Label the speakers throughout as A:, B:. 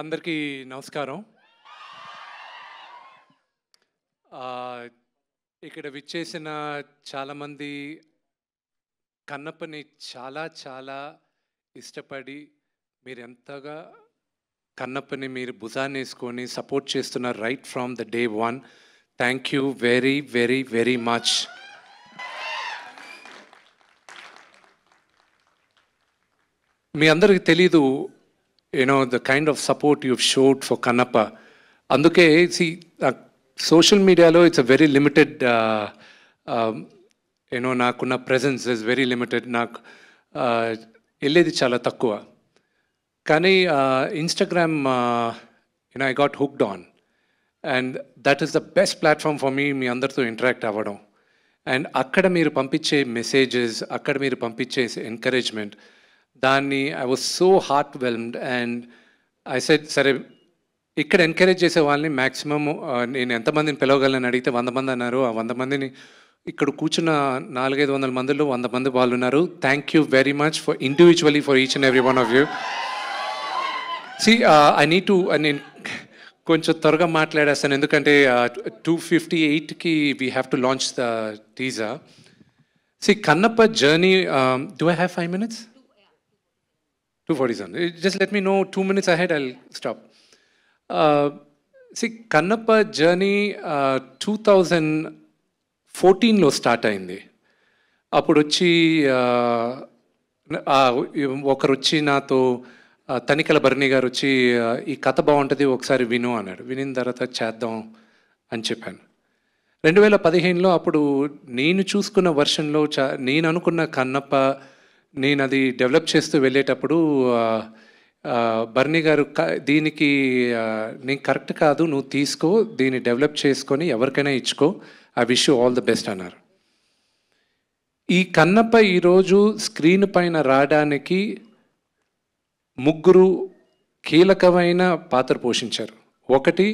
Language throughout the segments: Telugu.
A: అందరికీ నమస్కారం ఇక్కడ విచ్చేసిన చాలామంది కన్నప్పని చాలా చాలా ఇష్టపడి మీరు ఎంతగా కన్నప్పని మీరు భుజాన్ని వేసుకొని సపోర్ట్ చేస్తున్న right from the day one thank you very very very much మీ అందరికి తెలీదు you know, the kind of support you've showed for Kanapa. And okay, see, social media, lo, it's a very limited, uh, um, you know, na presence is very limited. Uh, chala takua. Kani, Instagram, uh, you know, I got hooked on. And that is the best platform for me, me under to interact avadon. And akkada meiru messages, akkada meiru encouragement, దాన్ని I was so heart whelmed and I said సరే ఇక్కడ ఎంకరేజ్ చేసే వాళ్ళని మ్యాక్సిమం నేను ఎంతమందిని పిలవగలను అడిగితే వంద మంది అన్నారు ఆ వంద మందిని ఇక్కడ కూర్చున్న నాలుగైదు వందల మందిలో వంద మంది వాళ్ళు ఉన్నారు thank you very much for individually for each and every one of you see I need to నేను కొంచెం త్వరగా మాట్లాడేస్తాను ఎందుకంటే టూ ఫిఫ్టీ ఎయిట్కి we have to launch the teaser see Kannappa journey do I have five minutes 247. Just let me know two minutes ahead, I'll stop. Uh, see, Kannappa journey uh, 2014లో స్టార్ట్ అయింది అప్పుడు వచ్చి uh, uh, ఒకరు వచ్చి నాతో uh, తనికల భరణి గారు వచ్చి ఈ కథ బాగుంటుంది ఒకసారి విను అన్నాడు వినిన తర్వాత చేద్దాం అని చెప్పాను రెండు వేల పదిహేనులో అప్పుడు నేను చూసుకున్న వర్షన్లో చా నేను అనుకున్న కన్నప్ప నేను అది డెవలప్ చేస్తూ వెళ్ళేటప్పుడు బర్నీ గారు దీనికి నేను కరెక్ట్ కాదు నువ్వు తీసుకో దీన్ని డెవలప్ చేసుకొని ఎవరికైనా ఇచ్చుకో I wish you all the best అన్నారు ఈ కన్నప్ప ఈరోజు స్క్రీన్ పైన రావడానికి ముగ్గురు కీలకమైన పాత్ర పోషించారు ఒకటి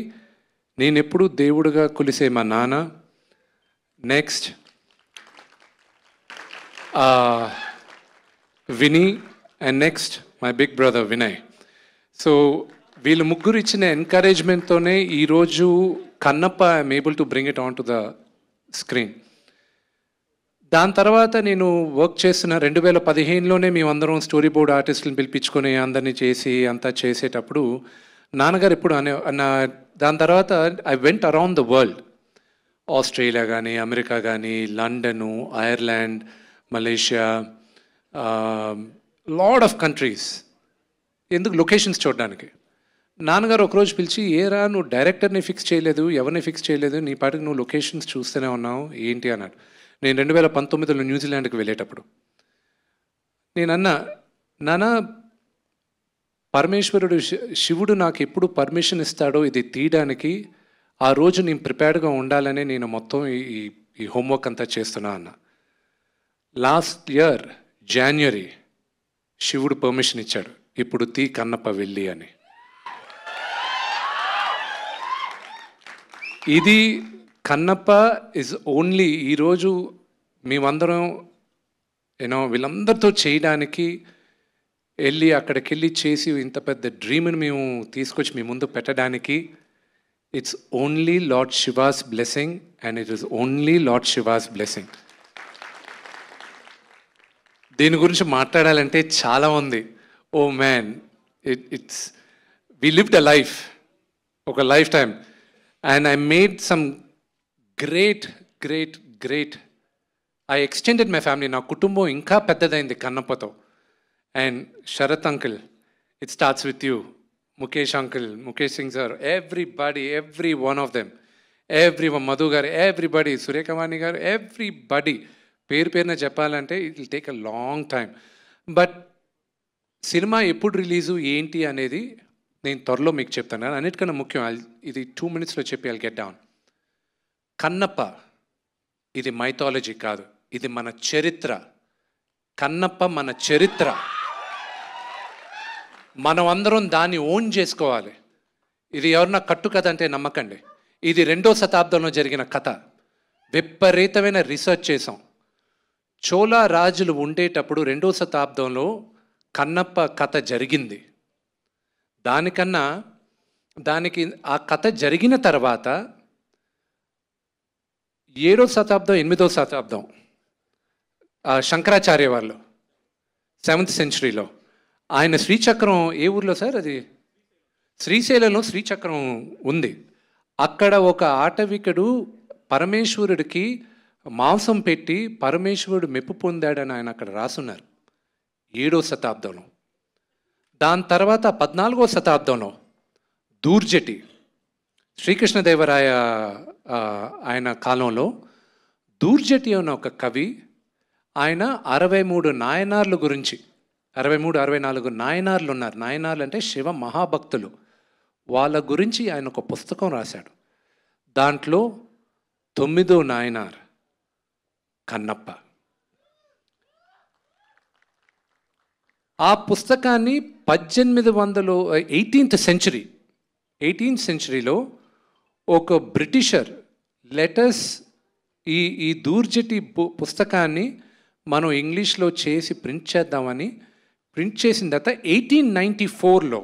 A: నేను ఎప్పుడు దేవుడుగా కొలిసే మా నాన్న next Vini and next my big brother Vinay so వీళ్ళు ముగ్గురు ఇచ్చిన ఎంకరేజ్మెంట్తోనే ఈరోజు Kannappa I'm able to bring it on to the screen దాని తర్వాత నేను వర్క్ చేసిన రెండు వేల పదిహేనులోనే మేమందరం స్టోరీ బోర్డ్ ఆర్టిస్టులను పిలిపించుకొని అందరినీ చేసి అంతా చేసేటప్పుడు నాన్నగారు ఎప్పుడు అనే నా దాని తర్వాత I went around the world Australia కానీ అమెరికా కానీ London Ireland Malaysia lot of countries ఎందుకు లొకేషన్స్ చూడడానికి నాన్నగారు ఒకరోజు పిలిచి ఏరా నువ్వు డైరెక్టర్ని ఫిక్స్ చేయలేదు ఎవరిని ఫిక్స్ చేయలేదు నీ పాటికి నువ్వు లొకేషన్స్ చూస్తూనే ఉన్నావు ఏంటి అన్నాడు నేను రెండు వేల పంతొమ్మిదిలో న్యూజిలాండ్కి వెళ్ళేటప్పుడు నేనన్నా నానా పరమేశ్వరుడు శివుడు నాకు ఎప్పుడు పర్మిషన్ ఇస్తాడో ఇది తీయడానికి ఆ రోజు నేను ప్రిపేర్డ్గా ఉండాలని నేను మొత్తం ఈ ఈ హోంవర్క్ అంతా చేస్తున్నా అన్న లాస్ట్ ఇయర్ జాన్యురి శివుడు పర్మిషన్ ఇచ్చాడు ఇప్పుడు తీ కన్నప్ప వెళ్ళి అని ఇది కన్నప్ప ఇస్ ఓన్లీ ఈరోజు మేమందరం యూనో వీళ్ళందరితో చేయడానికి వెళ్ళి అక్కడికి వెళ్ళి చేసి ఇంత పెద్ద డ్రీమ్ని మేము తీసుకొచ్చి మీ ముందు పెట్టడానికి it's only Lord Shiva's blessing and it is only Lord Shiva's blessing దీని గురించి మాట్లాడాలంటే చాలా ఉంది oh man it it's we lived a life ఒక life time and I made some great great great I extended my family నా కుటుంబం ఇంకా పెద్దదైంది కన్నప్పతో and Sharath uncle it starts with you Mukesh uncle Mukesh Singh sir everybody every one of them every Madhu garu everybody Surekhavani గారు ఎవ్రీబడి పేరు పేరున చెప్పాలంటే it will take a long time but cinema ఎప్పుడు రిలీజు ఏంటి అనేది నేను త్వరలో మీకు చెప్తాను అన్నిటికన్నా ముఖ్యం ఇది టూ మినిట్స్లో చెప్పి ఐ గెట్ డౌన్ కన్నప్ప ఇది మైథాలజీ కాదు ఇది మన చరిత్ర కన్నప్ప మన చరిత్ర మనం అందరం దాన్ని ఓన్ చేసుకోవాలి ఇది ఎవరన్నా కట్టు కథ అంటే నమ్మకండి ఇది రెండో శతాబ్దంలో జరిగిన కథ విపరీతమైన రీసెర్చ్ చేసాం చోళా రాజులు ఉండేటప్పుడు రెండో శతాబ్దంలో కన్నప్ప కథ జరిగింది దానికన్నా దానికి ఆ కథ జరిగిన తర్వాత ఏడో శతాబ్దం ఎనిమిదో శతాబ్దం శంకరాచార్య వాళ్ళు సెవెంత్ సెంచరీలో ఆయన శ్రీచక్రం ఏ ఊర్లో సార్ అది శ్రీశైలంలో శ్రీచక్రం ఉంది అక్కడ ఒక ఆటవికుడు పరమేశ్వరుడికి మాంసం పెట్టి పరమేశ్వరుడు మెప్పు పొందాడని ఆయన అక్కడ రాసున్నారు ఏడో శతాబ్దంలో దాని తర్వాత పద్నాలుగో శతాబ్దంలో దూర్జటి శ్రీకృష్ణదేవరాయ ఆయన కాలంలో దూర్జటి అన్న ఒక కవి ఆయన అరవై మూడు నాయనార్లు గురించి అరవై మూడు అరవై నాలుగు నాయనార్లు ఉన్నారు నాయనార్లు అంటే శివ మహాభక్తులు వాళ్ళ గురించి ఆయన ఒక పుస్తకం రాశాడు దాంట్లో తొమ్మిదో నాయనార్ కన్నప్ప ఆ పుస్తకాన్ని పద్దెనిమిది వందలు ఎయిటీన్త్ సెంచరీ ఎయిటీన్త్ సెంచరీలో ఒక బ్రిటిషర్ లెటర్స్ ఈ ఈ దూర్జటి పుస్తకాన్ని మనం ఇంగ్లీష్లో చేసి ప్రింట్ చేద్దామని ప్రింట్ చేసిన తర్వాత ఎయిటీన్ నైంటీ ఫోర్లో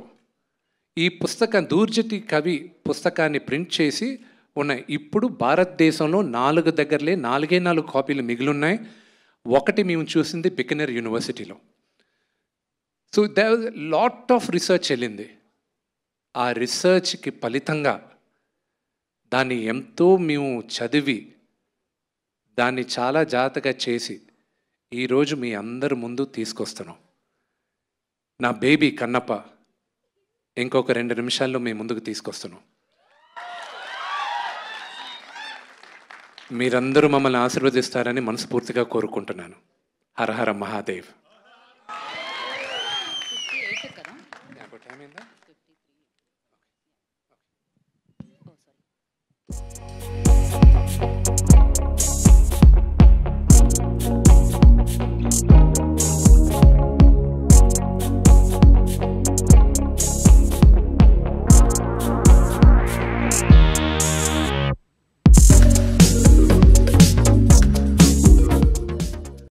A: ఈ పుస్తకం దూర్జటి కవి పుస్తకాన్ని ప్రింట్ చేసి ఉన్నాయి ఇప్పుడు భారతదేశంలో నాలుగు దగ్గరలే నాలుగే నాలుగు కాపీలు మిగిలిన్నాయి ఒకటి మేము చూసింది బికనర్ యూనివర్సిటీలో so the lot of research వెళ్ళింది ఆ రీసెర్చ్కి ఫలితంగా దాన్ని ఎంతో మేము చదివి దాన్ని చాలా జాగ్రత్తగా చేసి ఈరోజు మీ అందరి ముందు తీసుకొస్తున్నాం నా బేబీ కన్నప్ప ఇంకొక రెండు నిమిషాల్లో మీ ముందుకు తీసుకొస్తున్నాం మీరందరూ మమ్మల్ని ఆశీర్వదిస్తారని మనస్ఫూర్తిగా కోరుకుంటున్నాను హరహర మహాదేవ్